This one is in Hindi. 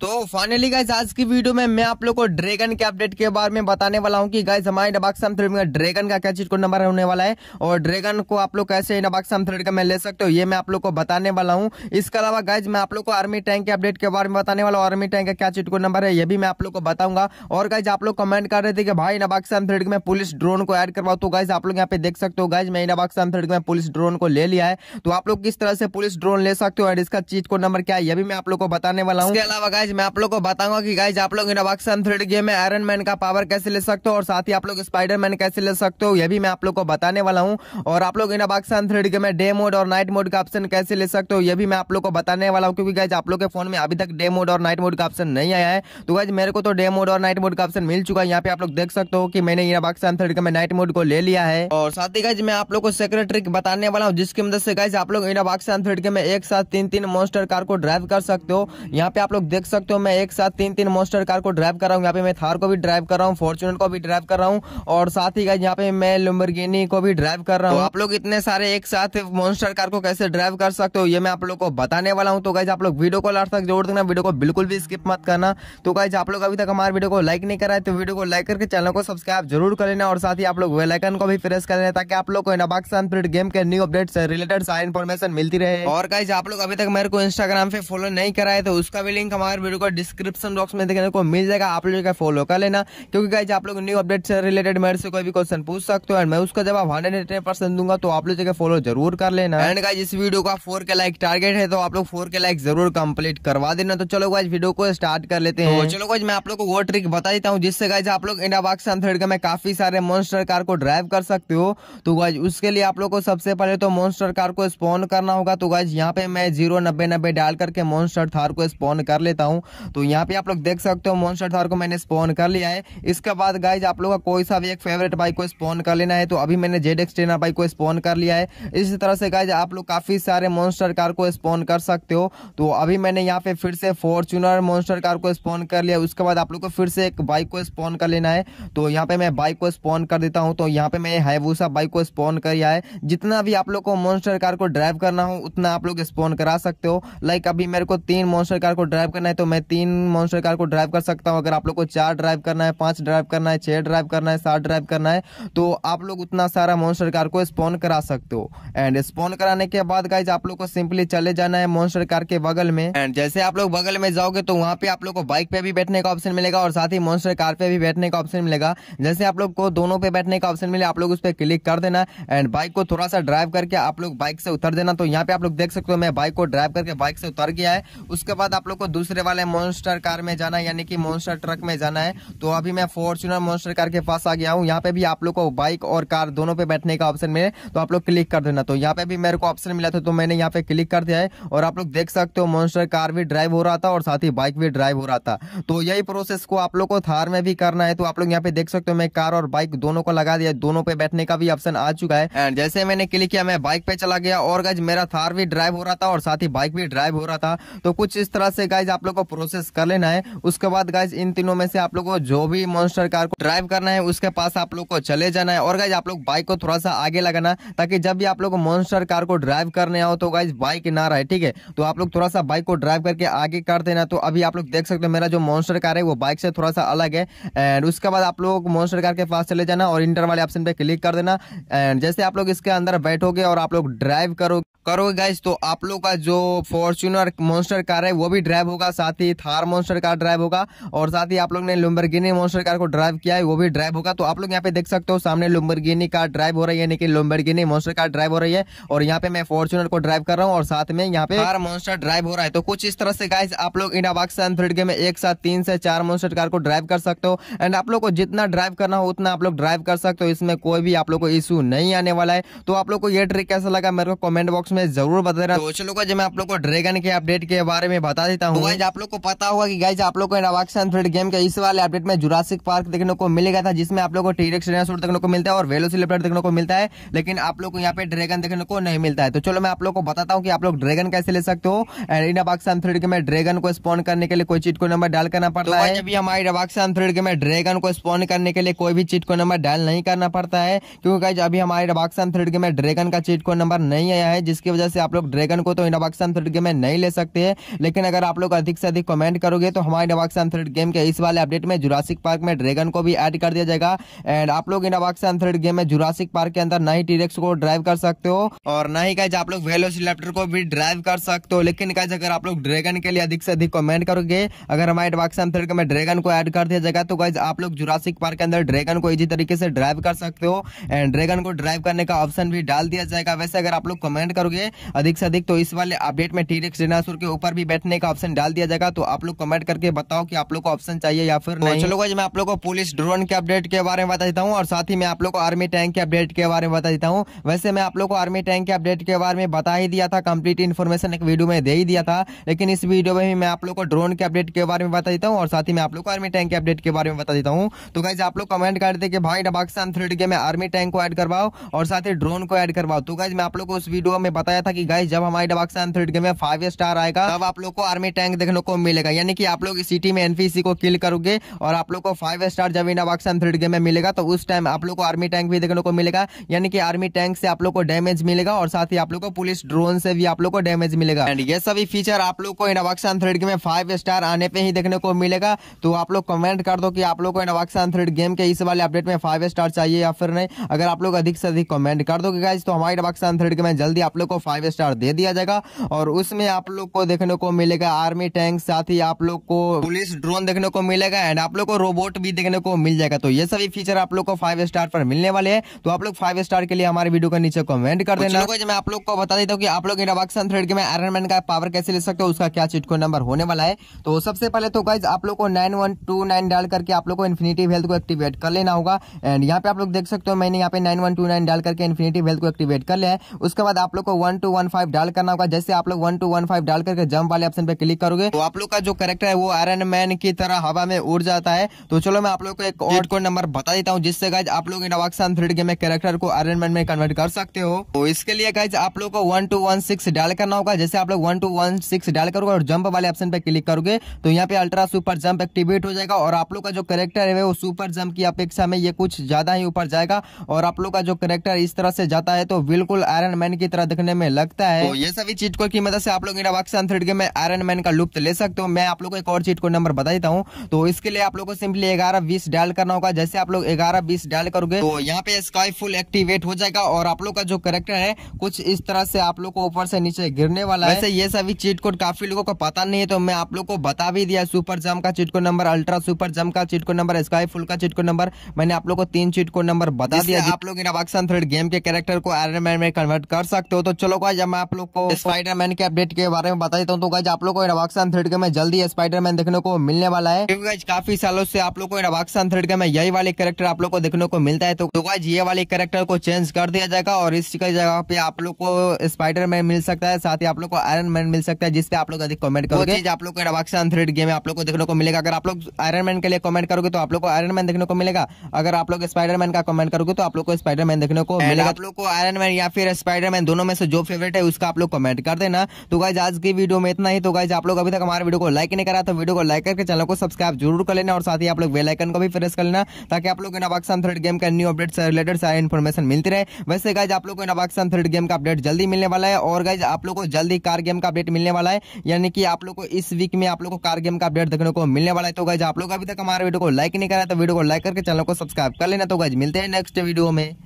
तो फाइनली गाइज आज की वीडियो में मैं आप लोग को ड्रैगन के अपडेट के बारे में बताने वाला हूँ कि गाइज हमारे नबाक्सम थ्रेड में ड्रैगन का क्या चीज को नंबर होने वाला है और ड्रैगन को आप लोग कैसे नबाक्सम थ्रेड का मैं ले सकते हो ये मैं आप लोग को बताने वाला हूँ इसके अलावा गाइज मैं आप लोग को आर्मी टैंक के अपडेट के बारे में बताने वाला हूँ आर्मी टैंक का क्या चीट को नंबर है ये भी मैं आप लोग को बताऊंगा और गाइज आप लोग कमेंट कर रहे थे कि भाई नबाक्सम थ्रेड में पुलिस ड्रोन को एड करवाओ तो गाइज आप लोग यहाँ पे देख सकते हो गाइज मैं नबाक्सम थ्रेड में पुलिस ड्रोन को ले लिया है तो आप लोग किस तरह से पुलिस ड्रोन ले सकते हो और इसका चीज को नंबर क्या है ये भी मैं आप लोग को बताने वाला हूँ इसके अलावा गाइज गाइज मैं आप लोग को बताऊंगा कि गाइज आप लोग इनोवाक्सन थ्रेड गेम में आयरन मैन का पावर कैसे ले सकते हो और साथ ही आप लोग स्पाइडर मैन कैसे ले सकते हो यह भी मैं आप लोग को बताने वाला हूँ और आप लोग इनोवाक्सन थ्रेड गेम में डे मोड और नाइट मोड का ऑप्शन कैसे ले सकते हो यह भी मैं आप लोग को बताने वाला हूँ क्योंकि गाइज आप लोग के फोन में अभी तक डे मोड और नाइट मोड का ऑप्शन नहीं आया है तो गाइज मेरे को तो डे मोड और नाइट मोड का ऑप्शन मिल चुका है यहाँ पे आप लोग देख सकते हो कि मैंने इनोवाक्सन थ्रेड गेम में नाइट मोड को ले लिया है और साथ ही गाइज मैं आप लोग को सेक्रेट ट्रिक बताने वाला हूँ जिसकी मदद से गाइज आप लोग इनोवाक्सन थ्रेड गेम में एक साथ तीन तीन मोस्टर कार को ड्राइव कर सकते हो यहाँ पे आप लोग देख सकते सकते हो मैं एक साथ तीन तीन मोस्टर कार को ड्राइव कर रहा हूँ यहाँ पे मैं थार को भी ड्राइव कर रहा हूँ फॉर्चुनर को भी ड्राइव कर रहा हूँ और साथ ही यहाँ पे मैं लुम्बरगिनी को भी ड्राइव कर रहा तो हूँ तो आप लोग इतने सारे एक साथ मोस्टर कार को कैसे ड्राइव कर सकते हो ये मैं आप लोग को बताने वाला हूँ तो गाइज आप लोग वीडियो को लास्ट तक जोड़ देना वीडियो को बिल्कुल भी स्किप मत करना तो गाइज आप लोग अभी तक हमारे वीडियो को लाइक नहीं करा है तो वीडियो को लाइक करके चैनल को सब्सक्राइब जरूर कर लेना और साथ ही आप लोग वेलाइकन को भी प्रेस कर लेना ताकि आप लोग को नबाकसान प्रिंट गेम के न्यू अपडेट से रिलेटेड सारी इन्फॉर्मेशन मिलती रहे और गाइज आप लोग अभी तक मेरे को इंस्टाग्राम पे फॉलो नहीं कराए तो उसका भी लिंक हमारे वीडियो को डिस्क्रिप्शन बॉक्स में देखने को मिल जाएगा आप लोग फॉलो कर लेना क्योंकि गाइज आप लोग न्यू अपडेट से रिलेटेड मेरे से कोई भी क्वेश्चन पूछ सकते हो एंड मैं उसका जवाब हंड्रेड एंड परसेंट दूंगा तो आप लोग फॉलो जरूर कर लेना एंड गाइज इस वीडियो का फोर के लाइक टारगेट है तो आप लोग फोर के लाइक जरूर कम्प्लीट करवा देना तो चलो गाइज वीडियो को स्टार्ट कर लेते तो हैं चलो गाइज मैं आप लोग को वो ट्रिक बता देता हूँ जिससे गाइज आप लोग इंडाबाग से थर्ड में काफी सारे मॉन्स्टर कार को ड्राइव कर सकते हो तो गाइज उसके लिए आप लोग को सबसे पहले तो मॉन्स्टर कार को स्पॉन करना होगा तो गाइज यहाँ पे मैं जीरो नब्बे नब्बे डाल करके मॉन्स्टर थार को स्पॉन कर लेता हूँ हूँ तो यहाँ पे आप लोग देख सकते हो मॉन्स्टर थार को मैंने स्पॉन कर लिया है इसके बाद गाइज आप लोग का कोई सा भी एक फेवरेट बाइक को स्पॉन कर लेना है तो अभी मैंने जेड एक्स ट्रेनर बाइक को स्पॉन कर लिया है इसी तरह से गाइज आप लोग काफ़ी सारे मॉन्स्टर कार को स्पॉन कर सकते हो तो अभी मैंने यहाँ पे फिर से फॉर्चूनर मॉन्स्टर कार को स्पॉन कर लिया उसके बाद आप लोग को फिर से एक बाइक को स्पॉन कर लेना है तो यहाँ पे मैं बाइक को स्पॉन कर देता हूँ तो यहाँ पे मैं हाईवूसा बाइक को स्पॉन कर लिया है जितना भी आप लोग को मॉन्स्टर कार को ड्राइव करना हो उतना आप लोग स्पॉन करा सकते हो लाइक अभी मेरे को तीन मॉन्स्टर कार को ड्राइव करना है तो मैं तीन मॉन्स्टर कार को ड्राइव कर सकता हूँ अगर आप लोग को चार ड्राइव करना है पांच ड्राइव करना है छह ड्राइव करना है सात ड्राइव करना है तो आप लोग उतना सारा मॉन्स्टर कार को स्पॉन करा सकते हो एंड स्पॉन कराने के बाद गाइज आप लोग को सिंपली चले जाना है मॉन्स्टर कार के बगल में एंड जैसे आप लोग बगल में जाओगे तो वहाँ पे आप लोग को बाइक पे भी बैठने का ऑप्शन मिलेगा और साथ ही मॉन्स्टर कार पे भी बैठने का ऑप्शन मिलेगा जैसे आप लोग को दोनों पे बैठने का ऑप्शन मिले आप लोग उस पर क्लिक कर देना एंड बाइक को थोड़ा सा ड्राइव करके आप लोग बाइक से उतर देना तो यहाँ पे आप लोग देख सकते हो मैं बाइक को ड्राइव करके बाइक से उतर गया है उसके बाद आप लोग को दूसरे वाले मॉन्स्टर कार में जाना यानी कि मॉन्स्टर ट्रक में जाना है तो अभी मैं फॉर्चुनर मॉन्स्टर कार के पास आ गया हूँ यहाँ पे भी आप लोग को बाइक और कार दोनों पे बैठने का ऑप्शन मिले तो आप लोग क्लिक कर देना तो यहाँ पे भी मेरे को ऑप्शन मिला था तो मैंने यहाँ पे क्लिक कर दिया है और आप लोग देख सकते हो मॉन्स्टर कार भी ड्राइव हो रहा था और साथ ही बाइक भी ड्राइव हो रहा था तो यही प्रोसेस को आप लोग को थार में भी करना है तो आप लोग यहाँ पे देख सकते हो मैं कार और बाइक दोनों को लगा दिया दोनों पे बैठने का भी ऑप्शन आ चुका है एंड जैसे मैंने क्लिक किया मैं बाइक पे चला गया और गज मेरा थार भी ड्राइव हो रहा था और साथ ही बाइक भी ड्राइव हो रहा था तो कुछ इस तरह से गाइज आप लोग को प्रोसेस कर लेना है उसके बाद गाइज इन तीनों में से आप लोग को जो भी मॉन्स्टर कार को ड्राइव करना है उसके पास आप लोग को चले जाना है और गाइज आप लोग बाइक को थोड़ा सा आगे लगाना ताकि जब भी आप लोग मॉन्स्टर कार को ड्राइव करने आओ तो गाइज बाइक ना रहे ठीक है तो आप लोग थोड़ा सा बाइक को ड्राइव करके आगे कर देना तो अभी आप लोग देख सकते हो मेरा जो मॉन्स्टर कार है वो बाइक से थोड़ा सा अलग है एंड उसके बाद आप लोग मॉन्स्टर कार के पास चले जाना और इंटर वाले ऑप्शन पे क्लिक कर देना एंड जैसे आप लोग इसके अंदर बैठोगे और आप लोग ड्राइव करोगे करोगे गाइज तो आप लोग का जो फॉर्चूनर मॉन्स्टर कार है वो भी ड्राइव होगा साथ ही थार मॉन्स्टर कार ड्राइव होगा और साथ ही आप लोग ने लुम्बरगिनी मॉन्स्टर कार को ड्राइव किया है वो भी ड्राइव होगा तो आप लोग यहाँ पे देख सकते हो सामने लुम्बरगिनी कार ड्राइव हो रही है यानी कि लुम्बरगिनी मॉन्स्टर कार ड्राइव हो रही है और यहाँ पे मैं फॉर्चुनर को ड्राइव कर रहा हूँ और साथ में यहाँ पे थार मॉन्स्टर ड्राइव हो रहा है तो कुछ इस तरह से गाइज आप लोग इंडाबाग से गेम में एक साथ तीन से चार मॉन्स्टर कार को ड्राइव कर सकते हो एंड आप लोग को जितना ड्राइव करना हो उतना आप लोग ड्राइव कर सकते हो इसमें कोई भी आप लोग को इशू नहीं आने वाला है तो आप लोग को ये ट्रिक कैसा लगा मेरे को कॉमेंट बॉक्स में में जरूर बता रहा हूँ तो चलो जो मैं आप लोग को ड्रैगन के अपडेट के बारे में बता देता तो हूँ आप लोग को पता होगा की गाइज आप लोग को नवाक्सन फ्रेड गेम के इस वाले अपडेट में जुरासिक पार्क देखने को मिलेगा था जिसमें आप लोग को टीरेक्स डायनासोर देखने को मिलता है और वेलोसिलेप्टर देखने को मिलता है लेकिन आप लोग को यहाँ पे ड्रैगन देखने को नहीं मिलता है तो चलो मैं आप लोग को बताता हूँ कि आप लोग ड्रैगन कैसे ले सकते हो एंड इन थ्रेड के में ड्रैगन को स्पॉन करने के लिए कोई चीट को नंबर डाल करना पड़ता तो है अभी हमारे रबाक्सन थ्रेड के में ड्रैगन को स्पॉन करने के लिए कोई भी चीट को नंबर डायल नहीं करना पड़ता है क्योंकि अभी हमारे रबाक्सन थ्रेड के में ड्रैगन का चीट को नंबर नहीं आया है जिसके जिसकी वजह से आप लोग ड्रैगन को तो इनोवाक्सन थ्रेड गेम में नहीं ले सकते हैं लेकिन अगर आप लोग अधिक से अधिक कमेंट करोगे तो हमारे इनोवाक्सन थ्रेड गेम के इस वाले अपडेट में जुरासिक पार्क में ड्रैगन को भी ऐड कर दिया जाएगा एंड आप लोग इनोवाक्सन थ्रेड गेम में जुरासिक पार्क के अंदर ना ही टीरेक्स को ड्राइव कर सकते हो और ना ही गाइज आप लोग वेलोसिलेप्टर को भी ड्राइव कर सकते हो लेकिन गाइज अगर आप लोग ड्रैगन के लिए अधिक से अधिक कॉमेंट करोगे अगर हमारे इनोवाक्सन थ्रेड गेम में ड्रैगन को ऐड कर दिया जाएगा तो गाइज आप लोग जुरासिक पार्क के अंदर ड्रैगन को इजी तरीके से ड्राइव कर सकते हो एंड ड्रैगन को ड्राइव करने का ऑप्शन भी डाल दिया जाएगा वैसे अगर आप लोग कमेंट करोगे करोगे अधिक से अधिक तो इस वाले अपडेट में टीरेक्स डिनासुर के ऊपर भी बैठने का ऑप्शन डाल दिया जाएगा तो आप लोग कमेंट करके बताओ कि आप लोग को ऑप्शन चाहिए या फिर तो नहीं चलो मैं आप लोग को पुलिस ड्रोन के अपडेट के बारे में बता देता हूँ और साथ ही मैं आप लोग को आर्मी टैंक के अपडेट के बारे में बता देता हूँ वैसे मैं आप लोग को आर्मी टैंक के अपडेट के बारे में बता ही दिया था कम्प्लीट इन्फॉर्मेशन एक वीडियो में दे ही दिया था लेकिन इस वीडियो में मैं आप लोग को ड्रोन के अपडेट के बारे में बता देता हूँ और साथ ही मैं आप लोग को आर्मी टैंक के अपडेट के बारे में बता देता हूँ तो गाइज आप लोग कमेंट कर दे कि भाई डबाक्सान थ्रेड के में आर्मी टैंक को एड करवाओ और साथ ही ड्रोन को एड करवाओ तो गाइज मैं आप लोग को उस वीडियो में बताया था कि गाइस जब हमारी डबाक्सा एंथ्रेड गेम में फाइव स्टार आएगा तब आप लोग को आर्मी टैंक देखने को मिलेगा यानी कि आप लोग सिटी में एनपीसी को किल करोगे और आप लोग को फाइव स्टार जब डबाक थ्रेड गेम में मिलेगा तो उस टाइम आप लोग को आर्मी टैंक भी देखने को मिलेगा यानी कि आर्मी टैंक से आप लोग को डैमेज मिलेगा और साथ ही आप लोग को पुलिस ड्रोन से भी आप लोग को डैमेज मिलेगा एंड ये सभी फीचर आप लोग को इंडाबाक्सा थ्रेड गेम में फाइव स्टार आने पर ही देखने को मिलेगा तो आप लोग कमेंट कर दो कि आप लोग को इंडाबाक्सा थ्रेड गेम के इस वाले अपडेट में फाइव स्टार चाहिए या फिर नहीं अगर आप लोग अधिक से अधिक कमेंट कर दो तो हमारी इंडाबाक्सा थ्रेड गेम में जल्दी आप लोग को फाइव स्टार दे दिया जाएगा और उसमें आप लोग को देखने को मिलेगा आर्मी टैंक साथ ही आप लोग को पुलिस ड्रोन देखने को मिलेगा एंड आप लोग को रोबोट भी देखने को मिल जाएगा तो ये सभी फीचर आप लोग को फाइव स्टार पर मिलने वाले हैं तो आप लोग फाइव स्टार के लिए हमारे वीडियो का नीचे कमेंट कर देना मैं आप लोग को बता देता हूँ की आप लोग इंडक्शन थ्रेड के आयरन मैन का पावर कैसे ले सकते हो उसका क्या चिटको नंबर होने वाला है तो सबसे पहले तो गाइज आप लोग को नाइन वन टू नाइन डाल करके आप लोग को इन्फिनिटी हेल्थ को एक्टिवेट कर लेना होगा एंड यहाँ पे आप लोग देख सकते हो मैंने यहाँ पे नाइन वन टू नाइन डाल करके इन्फिनिटी हेल्थ को एक्टिवेट कर लिया है उसके बाद आप लोग को वन टू वन फाइव डाल करना होगा जैसे आप लोग वन टू वन फाइव डाल करके जंप वाले ऑप्शन पे क्लिक करोगे तो आप लोग का जो करेक्टर है वो आयरन मैन की तरह हवा में उड़ जाता है तो चलो मैं आप लोग को एक और कोड नंबर बता देता हूँ जिससे गाइज आप लोग इनवाक्सान थ्री गेम में कैरेक्टर को आयरन मैन में कन्वर्ट कर सकते हो तो इसके लिए गाइज आप लोग को वन टू वन सिक्स डाल करना होगा जैसे आप लोग वन टू वन सिक्स डाल करोगे और जंप वाले ऑप्शन पे क्लिक करोगे तो यहाँ पे अल्ट्रा सुपर जंप एक्टिवेट हो जाएगा और आप लोग का जो करेक्टर है वो सुपर जंप की अपेक्षा में ये कुछ ज्यादा ही ऊपर जाएगा और आप लोग का जो करेक्टर इस तरह से जाता है तो बिल्कुल आयरन मैन की तरह दिखने होने में लगता है तो ये सभी चीट को की मदद मतलब से आप लोग इंडावाक्सन थ्रेड के में आयरन मैन का लुप्त ले सकते हो मैं आप लोग को एक और चीट को नंबर बता देता हूँ तो इसके लिए आप लोग को सिंपली ग्यारह बीस डायल करना होगा जैसे आप लोग ग्यारह बीस डायल करोगे तो यहाँ पे स्काई फुल एक्टिवेट हो जाएगा और आप लोग का जो करेक्टर है कुछ इस तरह से आप लोग को ऊपर से नीचे गिरने वाला है ये सभी चीट कोड काफी लोगों को पता नहीं है तो मैं आप लोग को बता भी दिया सुपर जम का cheat code number ultra super jump का cheat code number sky full का चीट कोड नंबर मैंने आप लोग को तीन चीट कोड नंबर बता दिया आप लोग इंडावाक्सन थ्रेड गेम के कैरेक्टर को आयरन मैन में कन्वर्ट कर सकते हो तो चलो गाइज मैं आप लोग को स्पाइडरमैन के अपडेट के बारे में बता देता हूँ तो गाइज आप लोग को इनवाक्सन थ्रेड में जल्दी स्पाइडरमैन देखने को मिलने वाला है क्योंकि गाइज काफी सालों से आप लोग को इनवाक्सन थ्रेड में यही वाले कैरेक्टर आप लोग को देखने को मिलता है तो गाइज ये वाले कैरेक्टर को चेंज कर दिया जाएगा और इस जगह पे आप लोग को स्पाइडरमैन मिल सकता है साथ ही आप लोग को आयरन मैन मिल सकता है जिसपे आप लोग अधिक कॉमेंट करोगे आप लोग को इनवाक्सन थ्रेड गेम आप लोग को देखने को मिलेगा अगर आप लोग आयरन मैन के लिए कॉमेंट करोगे तो आप लोग को आयरन मैन देखने को मिलेगा अगर आप लोग स्पाइडरमैन का कॉमेंट करोगे तो आप लोग को स्पाइडरमैन देखने को मिलेगा आप लोग को आयरन मैन या फिर स्पाइडरमैन दोनों में से जो फेवरेट है उसका आप लोग कमेंट कर देना तो गाइज आज की वीडियो में इतना ही तो गाइज आप लोग अभी तक हमारे वीडियो को लाइक नहीं करा तो वीडियो को लाइक करके चैनल को सब्सक्राइब जरूर कर लेना और साथ ही आप लोग बेलाइकन को भी प्रेस कर लेना ताकि आप लोग को नवाक्सान थ्रेड गेम का न्यू अपडेट से रिलेटेड सारी इन्फॉर्मेशन मिलती रहे वैसे गाइज आप लोग को नवाक्सान थ्रेड गेम का अपडेट जल्दी मिलने वाला है और गाइज आप लोग को जल्दी कार गेम का अपडेट मिलने वाला है यानी कि आप लोग को इस वीक में आप लोग को कार गेम का अपडेट देखने को मिलने वाला है तो गाइज आप लोग अभी तक हमारे वीडियो को लाइक नहीं करा तो वीडियो को लाइक करके चैनल को सब्सक्राइब कर लेना तो गाइज मिलते हैं नेक्स्ट वीडियो में